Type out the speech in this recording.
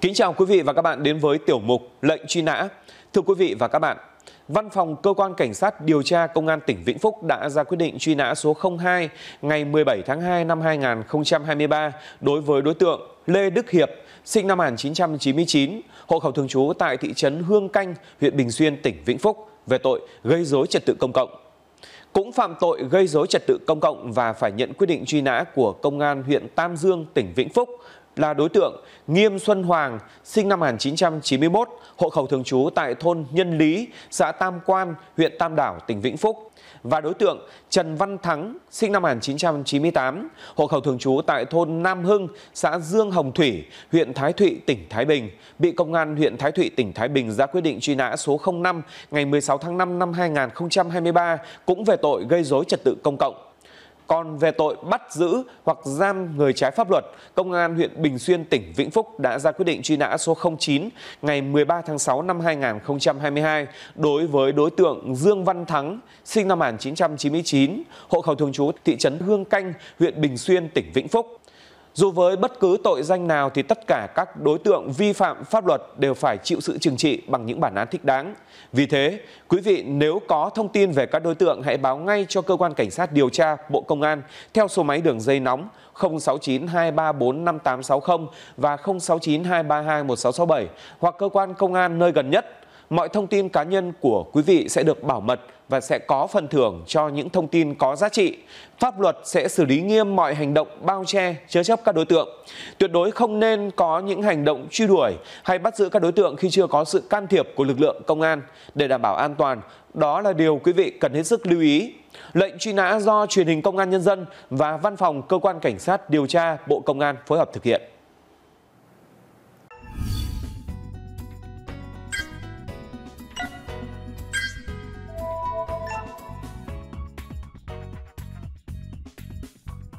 Kính chào quý vị và các bạn đến với tiểu mục lệnh truy nã. Thưa quý vị và các bạn, Văn phòng Cơ quan Cảnh sát điều tra Công an tỉnh Vĩnh Phúc đã ra quyết định truy nã số 02 ngày 17 tháng 2 năm 2023 đối với đối tượng Lê Đức Hiệp, sinh năm 1999, hộ khẩu thường trú tại thị trấn Hương Canh, huyện Bình Xuyên, tỉnh Vĩnh Phúc về tội gây dối trật tự công cộng cũng phạm tội gây dối trật tự công cộng và phải nhận quyết định truy nã của công an huyện Tam Dương, tỉnh Vĩnh Phúc là đối tượng nghiêm xuân hoàng sinh năm 1991 hộ khẩu thường trú tại thôn nhân lý xã tam quan huyện tam đảo tỉnh vĩnh phúc và đối tượng trần văn thắng sinh năm 1998 hộ khẩu thường trú tại thôn nam hưng xã dương hồng thủy huyện thái thụy tỉnh thái bình bị công an huyện thái thụy tỉnh thái bình ra quyết định truy nã số 05 ngày 16 tháng 5 năm 2023 cũng về tội gây dối trật tự công cộng còn về tội bắt giữ hoặc giam người trái pháp luật công an huyện bình xuyên tỉnh vĩnh phúc đã ra quyết định truy nã số 09 ngày 13 tháng 6 năm 2022 đối với đối tượng dương văn thắng sinh năm 1999 hộ khẩu thường trú thị trấn hương canh huyện bình xuyên tỉnh vĩnh phúc dù với bất cứ tội danh nào thì tất cả các đối tượng vi phạm pháp luật đều phải chịu sự trừng trị bằng những bản án thích đáng. Vì thế, quý vị nếu có thông tin về các đối tượng hãy báo ngay cho cơ quan cảnh sát điều tra Bộ Công an theo số máy đường dây nóng 069 234 5860 và 069 232 1667 hoặc cơ quan công an nơi gần nhất mọi thông tin cá nhân của quý vị sẽ được bảo mật và sẽ có phần thưởng cho những thông tin có giá trị. Pháp luật sẽ xử lý nghiêm mọi hành động bao che, chứa chấp các đối tượng. Tuyệt đối không nên có những hành động truy đuổi hay bắt giữ các đối tượng khi chưa có sự can thiệp của lực lượng công an để đảm bảo an toàn. Đó là điều quý vị cần hết sức lưu ý. Lệnh truy nã do truyền hình Công an Nhân dân và Văn phòng Cơ quan Cảnh sát Điều tra Bộ Công an phối hợp thực hiện.